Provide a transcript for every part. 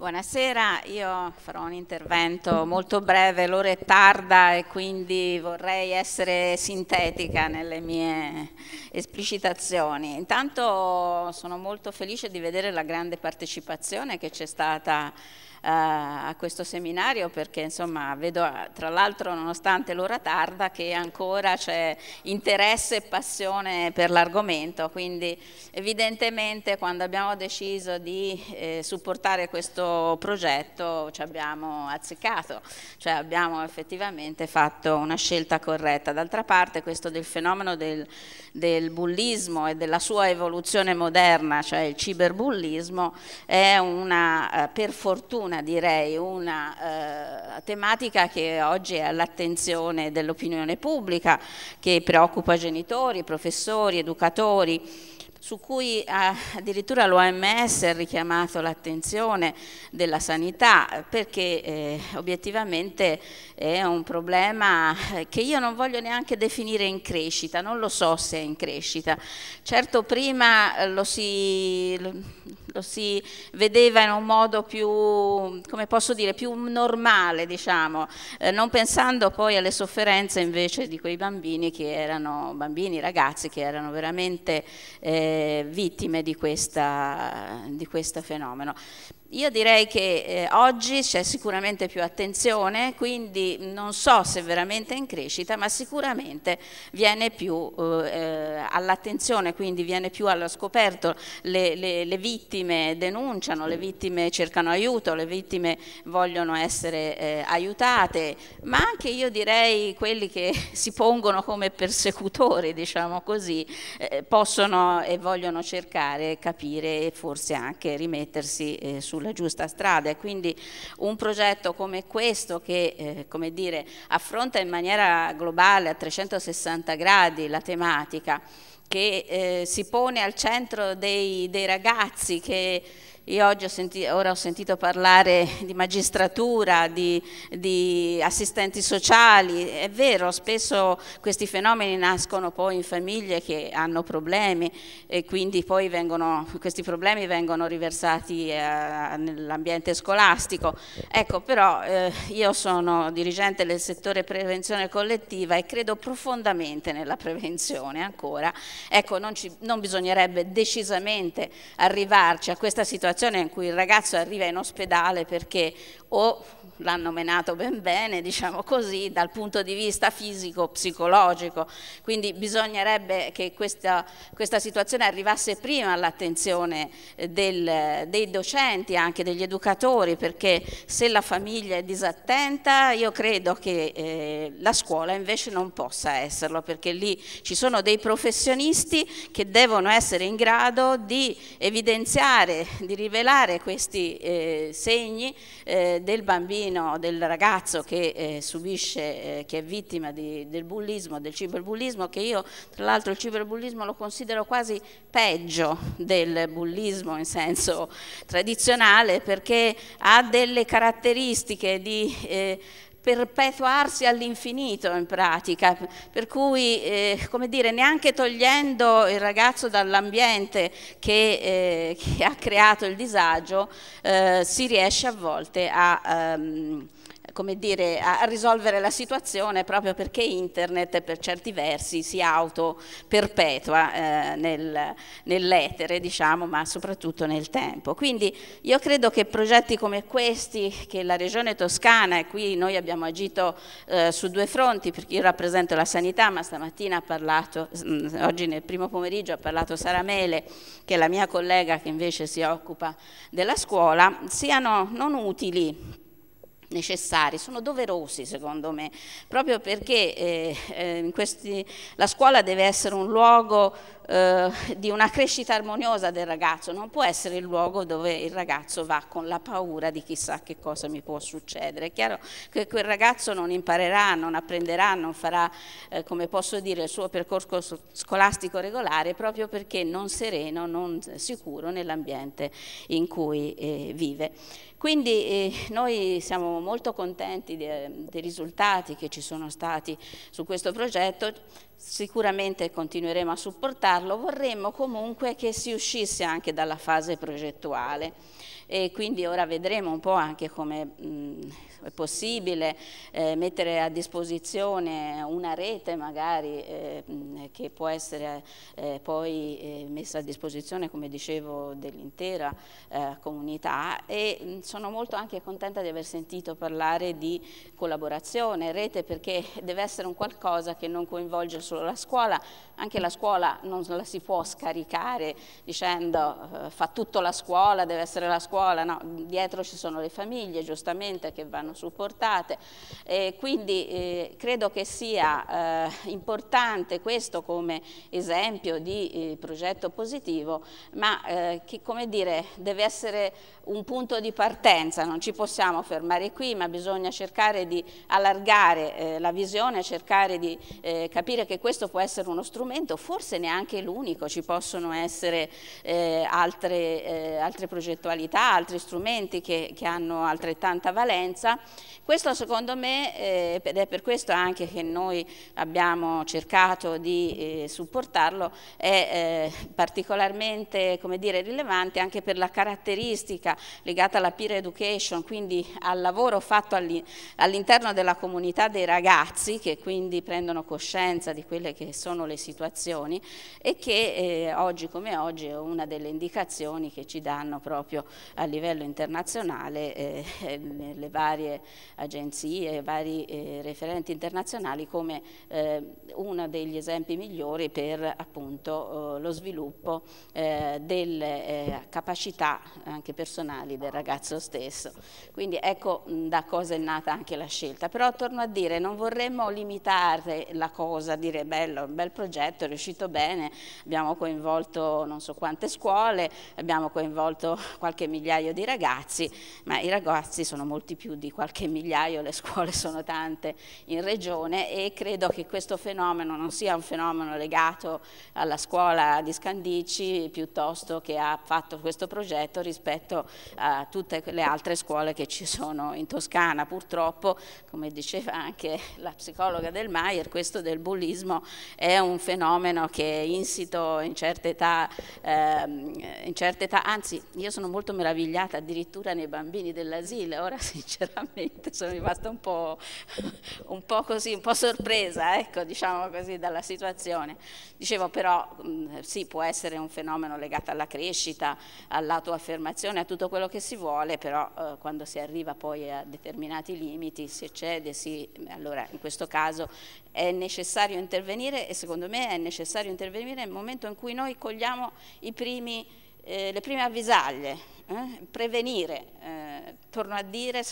Buonasera, io farò un intervento molto breve, l'ora è tarda e quindi vorrei essere sintetica nelle mie esplicitazioni. Intanto sono molto felice di vedere la grande partecipazione che c'è stata eh, a questo seminario perché insomma vedo eh, tra l'altro nonostante l'ora tarda che ancora c'è interesse e passione per l'argomento, quindi evidentemente quando abbiamo deciso di eh, supportare questo progetto ci abbiamo azzeccato, cioè abbiamo effettivamente fatto una scelta corretta. D'altra parte questo del fenomeno del, del bullismo e della sua evoluzione moderna, cioè il ciberbullismo, è una eh, per fortuna una, direi, una eh, tematica che oggi è all'attenzione dell'opinione pubblica, che preoccupa genitori, professori, educatori, su cui eh, addirittura l'OMS ha richiamato l'attenzione della sanità perché eh, obiettivamente è un problema che io non voglio neanche definire in crescita, non lo so se è in crescita. Certo prima lo si, lo si vedeva in un modo più, come posso dire, più normale, diciamo, eh, non pensando poi alle sofferenze invece di quei bambini che erano, bambini, ragazzi che erano veramente eh, vittime di, questa, di questo fenomeno. Io direi che eh, oggi c'è sicuramente più attenzione, quindi non so se veramente è in crescita, ma sicuramente viene più eh, eh all'attenzione, quindi viene più allo scoperto, le, le, le, vittime denunciano, le vittime cercano aiuto, le vittime vogliono essere eh, aiutate, ma anche io direi quelli che si pongono come persecutori, diciamo così, eh, possono e vogliono cercare, capire e forse anche rimettersi eh, sulla sulla giusta strada e quindi un progetto come questo che eh, come dire, affronta in maniera globale a 360 gradi la tematica che eh, si pone al centro dei, dei ragazzi che io oggi ho sentito, ora ho sentito parlare di magistratura, di, di, assistenti sociali, è vero, spesso questi fenomeni nascono poi in famiglie che hanno problemi e quindi poi vengono, questi problemi vengono riversati eh, nell'ambiente scolastico. Ecco, però eh, io sono dirigente del settore prevenzione collettiva e credo profondamente nella prevenzione ancora Ecco, non, ci, non bisognerebbe decisamente arrivarci a questa situazione in cui il ragazzo arriva in ospedale perché o l'hanno menato ben bene, diciamo così, dal punto di vista fisico, psicologico. Quindi bisognerebbe che questa, questa situazione arrivasse prima all'attenzione eh, dei docenti, anche degli educatori, perché se la famiglia è disattenta io credo che eh, la scuola invece non possa esserlo, perché lì ci sono dei professionisti professionisti che devono essere in grado di evidenziare, di rivelare questi eh, segni eh, del bambino, del ragazzo che eh, subisce, eh, che è vittima di, del bullismo, del ciberbullismo, che io tra l'altro il ciberbullismo lo considero quasi peggio del bullismo in senso tradizionale perché ha delle caratteristiche di eh, perpetuarsi all'infinito in pratica, per cui eh, come dire, neanche togliendo il ragazzo dall'ambiente che, eh, che, ha creato il disagio eh, si riesce a volte a... Um, come dire, a, risolvere la situazione proprio perché internet per certi versi si auto perpetua eh, nel, nell'etere, diciamo, ma soprattutto nel tempo. Quindi io credo che progetti come questi, che la Regione Toscana, e qui noi abbiamo agito eh, su due fronti, perché io rappresento la sanità, ma stamattina ha parlato, oggi nel primo pomeriggio ha parlato Sara Mele, che è la mia collega che invece si occupa della scuola, siano non utili necessari, sono doverosi secondo me, proprio perché eh, eh, questi, la scuola deve essere un luogo eh, di una crescita armoniosa del ragazzo, non può essere il luogo dove il ragazzo va con la paura di chissà che cosa mi può succedere. È chiaro che quel ragazzo non imparerà, non apprenderà, non farà, eh, come posso dire, il suo percorso scolastico regolare proprio perché non sereno, non sicuro nell'ambiente in cui eh, vive. Quindi eh, noi siamo molto contenti dei, dei risultati che ci sono stati su questo progetto, sicuramente continueremo a supportarlo farlo, vorremmo comunque che si uscisse anche dalla fase progettuale e quindi ora vedremo un po' anche come mh, è possibile eh, mettere a disposizione una rete magari eh, che può essere eh, poi eh, messa a disposizione come dicevo dell'intera eh, comunità e mh, sono molto anche contenta di aver sentito parlare di collaborazione, rete perché deve essere un qualcosa che non coinvolge solo la scuola, anche la scuola non la si può scaricare dicendo eh, fa tutto la scuola, deve essere la scuola scuola, no, dietro ci sono le famiglie giustamente che vanno supportate, eh, quindi eh, credo che sia eh, importante questo come esempio di eh, progetto positivo, ma eh, che come dire deve essere un punto di partenza, non ci possiamo fermare qui, ma bisogna cercare di allargare eh, la visione, cercare di capire che questo può essere uno strumento, forse neanche l'unico, ci possono essere altre, altre progettualità, altri strumenti che, che hanno altrettanta valenza. Questo secondo me, eh, ed è per questo anche che noi abbiamo cercato di eh, supportarlo, è eh, particolarmente dire, rilevante anche per la caratteristica legata alla peer education, quindi al lavoro fatto all'interno della comunità dei ragazzi che quindi prendono coscienza di quelle che sono le situazioni e che eh, oggi come oggi è una delle indicazioni che ci danno proprio a livello internazionale eh, le varie agenzie, vari eh, referenti internazionali come eh, uno degli esempi migliori per appunto oh, lo sviluppo eh, delle eh, capacità anche personali del ragazzo stesso. Quindi ecco da cosa è nata anche la scelta. Però torno a dire, non vorremmo limitare la cosa, dire bello, un bel progetto, è riuscito bene, abbiamo coinvolto non so quante scuole, abbiamo coinvolto qualche migliaio migliaio di ragazzi, ma i ragazzi sono molti più di qualche migliaio, le scuole sono tante in regione e credo che questo fenomeno non sia un fenomeno legato alla scuola di Scandici piuttosto che ha fatto questo progetto rispetto a tutte le altre scuole che ci sono in Toscana. Purtroppo, come diceva anche la psicologa del Maier, questo del bullismo è un fenomeno che è insito in certe età, ehm, in certe età anzi io sono molto meravigliosa meravigliata addirittura nei bambini dell'asilo, ora sinceramente sono rimasta un po', un po', così, un po' sorpresa, ecco, diciamo così, dalla situazione. Dicevo però, sì, può essere un fenomeno legato alla crescita, all'autoaffermazione, a tutto quello che si vuole, però eh, quando si arriva poi a determinati limiti, si eccede, si, allora in questo caso è necessario intervenire e secondo me è necessario intervenire nel momento in cui noi cogliamo i primi eh, le prime avvisaglie, eh, prevenire, eh, torno a dire,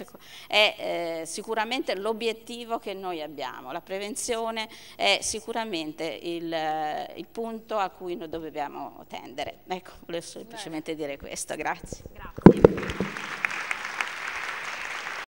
è eh, sicuramente l'obiettivo che noi abbiamo, la prevenzione è sicuramente il, eh, il punto a cui noi dobbiamo tendere. Ecco, volevo semplicemente Bene. dire questo, grazie. grazie.